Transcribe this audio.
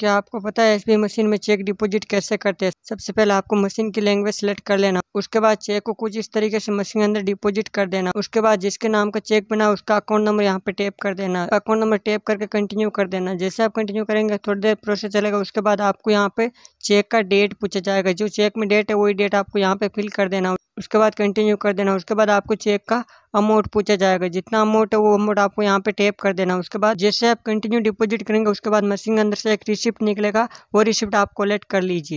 क्या आपको पता है एसबी मशीन में चेक डिपॉजिट कैसे करते हैं सबसे पहले आपको मशीन की लैंग्वेज सेलेक्ट कर लेना उसके बाद चेक को कुछ इस तरीके से मशीन के अंदर डिपॉजिट कर देना उसके बाद जिसके नाम का चेक बना उसका अकाउंट नंबर यहाँ पे टेप कर देना अकाउंट नंबर टेप करके कंटिन्यू कर देना जैसे आप कंटिन्यू करेंगे थोड़ी देर प्रोसेस चलेगा उसके बाद आपको यहाँ पे चेक का डेट पूछा जाएगा जो चेक में डेट है वही डेट आपको यहाँ पे फिल कर देना उसके बाद कंटिन्यू कर देना उसके बाद आपको चेक का अमाउंट पूछा जाएगा जितना अमाउंट है वो अमाउंट आपको यहाँ पे टेप कर देना उसके बाद जैसे आप कंटिन्यू डिपॉजिट करेंगे उसके बाद मशीन के अंदर से एक रिसिप्ट निकलेगा वो रिसिप्ट आप कलेक्ट कर लीजिए